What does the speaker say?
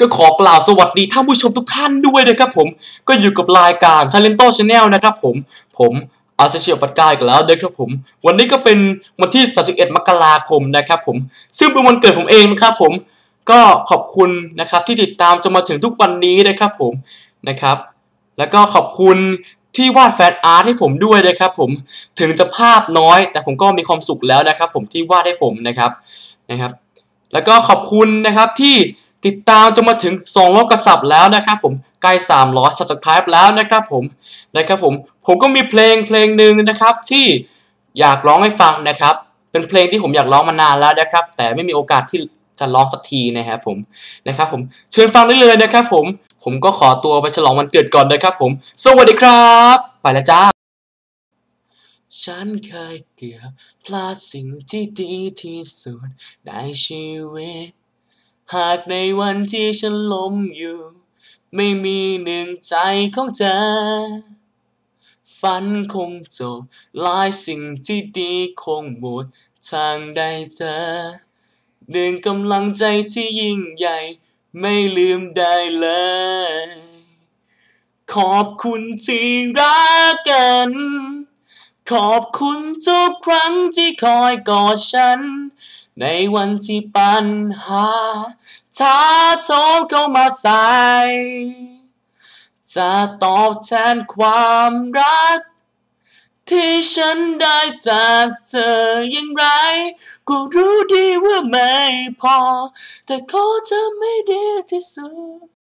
ก็ขอกล่าวสวัสดีท่านผู้ชมทุกท่านด้วยนะครับผม ก็อยู่กับรายการทาเลนโต c h a n n e นะครับ ผม ผมอาเซเชียปัตกาอีกแล้วเด็กครับผม วันนี้ก็เป็นวันที่ 31 มกราคมนะครับผม ซึ่งเป็นวันเกิดผมเองนะครับผม ก็ขอบคุณนะครับที่ติดตามจนมาถึงทุกวันนี้นะครับผม นะครับ แล้วก็ขอบคุณที่วาดแฟนอาร์ตให้ผมด้วยนะครับผม ถึงจะภาพน้อย แต่ผมก็มีความสุขแล้วนะครับ ผมที่วาดให้ผมนะครับ นะครับ แล้วก็ขอบคุณนะครับที่ติดตามจะมาถึง200กระสับแล้วนะครับผมใกล้300 s u สับ r i ายแล้วนะครับผมนะครับผมผมก็มีเพลงเพลงหนึ่งนะครับ ที่อยากร้องให้ฟังนะครับ เป็นเพลงที่ผมอยากร้องมานานแล้วนะครับ แต่ไม่มีโอกาสที่จะร้องสักทีนะครับผมนะครับ ผมเชิญฟังได้เลยนะครับผมผมก็ขอตัวไปฉลองวันเกิดก่อนนะครับ ผม สวัสดีครับ ไปแล้วจ้า ฉันเคยเกือบพลาดสิ่งที่ดีที่สุดในชีวิตหากในวันที่ฉันล้มอยู่ ไม่มีหนึ่งใจของเธอ ฝันคงจบหลายสิ่งที่ดีคงหมดทางใดเธอหนึ่งกำลังใจที่ยิ่งใหญ่ไม่ลืมได้เลย ขอบคุณที่รักกัน ขอบคุณทุกครั้งที่คอยกอดฉันในวันที่ปัญหาท้าโถมเข้ามาใส่จะตอบแทนความรัก ที่ฉันได้จากเธออย่างไรก็รู้ดีว่าไม่พอ แต่ขอเธอไม่ดีที่สุด